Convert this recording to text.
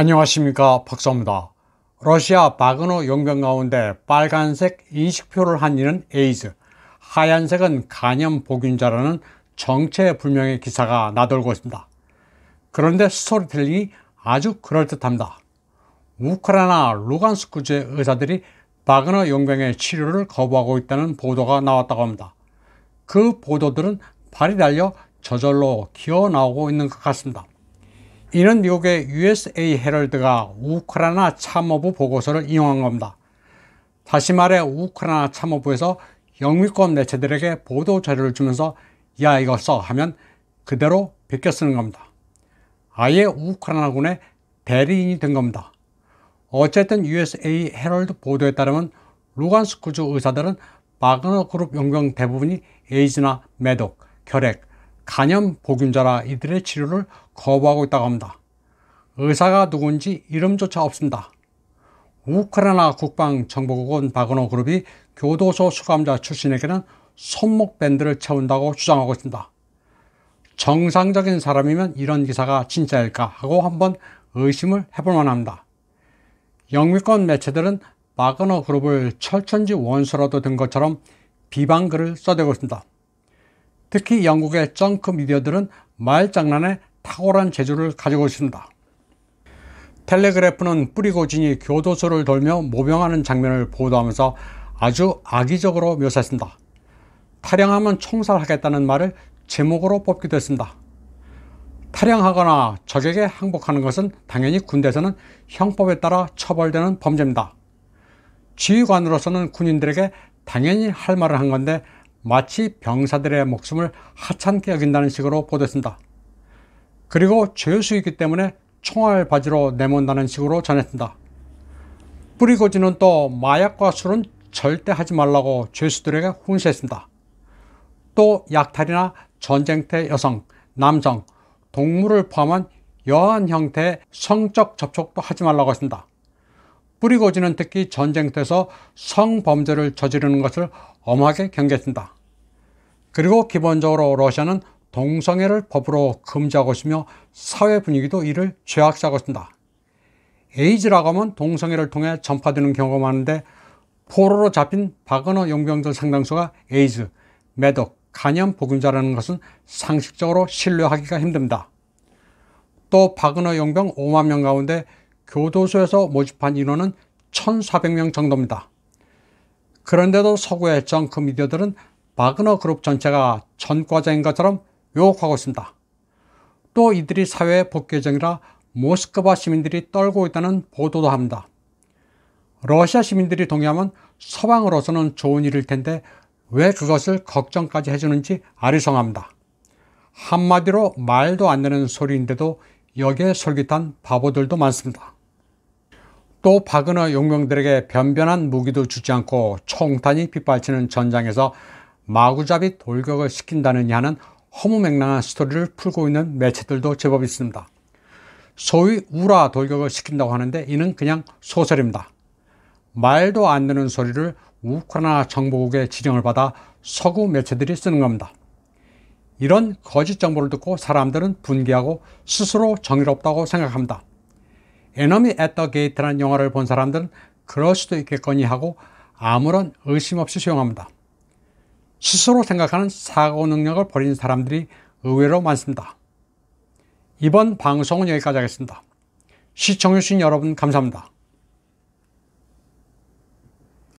안녕하십니까 박사입니다. 러시아 바그너 용병 가운데 빨간색 인식표를한 이는 에이즈, 하얀색은 간염 복균자라는 정체불명의 기사가 나돌고 있습니다. 그런데 스토리텔링이 아주 그럴듯합니다. 우크라이나 루간스쿠주의 의사들이 바그너 용병의 치료를 거부하고 있다는 보도가 나왔다고 합니다. 그 보도들은 발이 달려 저절로 기어 나오고 있는 것 같습니다. 이는 미국의 USA 헤럴드가 우크라이나 참모부 보고서를 인용한 겁니다. 다시 말해 우크라이나 참모부에서 영미권 매체들에게 보도 자료를 주면서 야 이거 써 하면 그대로 베껴 쓰는 겁니다. 아예 우크라이나군의 대리인이 된 겁니다. 어쨌든 USA 헤럴드 보도에 따르면 루간스크주 의사들은 바그너 그룹 용병 대부분이 에이즈나 매독, 결핵, 간염 보균자라 이들의 치료를 거부하고 있다고 합니다. 의사가 누군지 이름조차 없습니다. 우크라이나 국방정보국은 박그너 그룹이 교도소 수감자 출신에게는 손목 밴드를 채운다고 주장하고 있습니다. 정상적인 사람이면 이런 기사가 진짜일까 하고 한번 의심을 해볼 만합니다. 영미권 매체들은 박그너 그룹을 철천지 원수라도 된 것처럼 비방글을 써대고 있습니다. 특히 영국의 정크 미디어들은 말장난에 탁월한 재주를 가지고 있습니다. 텔레그래프는 뿌리고진이 교도소를 돌며 모병하는 장면을 보도하면서 아주 악의적으로 묘사했습니다. 탈영하면 총살하겠다는 말을 제목으로 뽑기도 했습니다. 탈영하거나 적에게 항복하는 것은 당연히 군대에서는 형법에 따라 처벌되는 범죄입니다. 지휘관으로서는 군인들에게 당연히 할 말을 한 건데 마치 병사들의 목숨을 하찮게 여긴다는 식으로 보도했습니다. 그리고 죄수이기 때문에 총알 바지로 내몬다는 식으로 전했습니다. 뿌리고지는 또 마약과 술은 절대 하지 말라고 죄수들에게 훈시했습니다. 또 약탈이나 전쟁태 여성, 남성, 동물을 포함한 여한 형태의 성적 접촉도 하지 말라고 했습니다. 뿌리고지는 특히 전쟁터에서 성범죄를 저지르는 것을 엄하게 경계했다. 습니 그리고 기본적으로 러시아는 동성애를 법으로 금지하고 있으며 사회 분위기도 이를 죄악시하고 있습니다. 에이즈라고 하면 동성애를 통해 전파되는 경우가 많은데 포로로 잡힌 박은호 용병들 상당수가 에이즈, 매독, 간염 복균자라는 것은 상식적으로 신뢰하기가 힘듭니다. 또 박은호 용병 5만 명 가운데 교도소에서 모집한 인원은 1,400명 정도입니다. 그런데도 서구의 정크 미디어들은 바그너 그룹 전체가 전과자인 것처럼 요혹하고 있습니다. 또 이들이 사회에 복귀 정이라 모스크바 시민들이 떨고 있다는 보도도 합니다. 러시아 시민들이 동의하면 서방으로서는 좋은 일일 텐데 왜 그것을 걱정까지 해주는지 아리송합니다. 한마디로 말도 안 되는 소리인데도 여기에 솔깃한 바보들도 많습니다. 또 박은호 용병들에게 변변한 무기도 주지 않고 총탄이 빗발치는 전장에서 마구잡이 돌격을 시킨다느니 하는 허무맹랑한 스토리를 풀고 있는 매체들도 제법 있습니다. 소위 우라 돌격을 시킨다고 하는데 이는 그냥 소설입니다. 말도 안 되는 소리를 우크라이나 정보국의 지령을 받아 서구 매체들이 쓰는 겁니다. 이런 거짓 정보를 듣고 사람들은 분개하고 스스로 정의롭다고 생각합니다. e n e 앳더 게이트라는 영화를 본 사람들은 그럴 수도 있겠거니 하고 아무런 의심 없이 수용합니다. 스스로 생각하는 사고 능력을 버린 사람들이 의외로 많습니다. 이번 방송은 여기까지 하겠습니다. 시청해주신 여러분 감사합니다.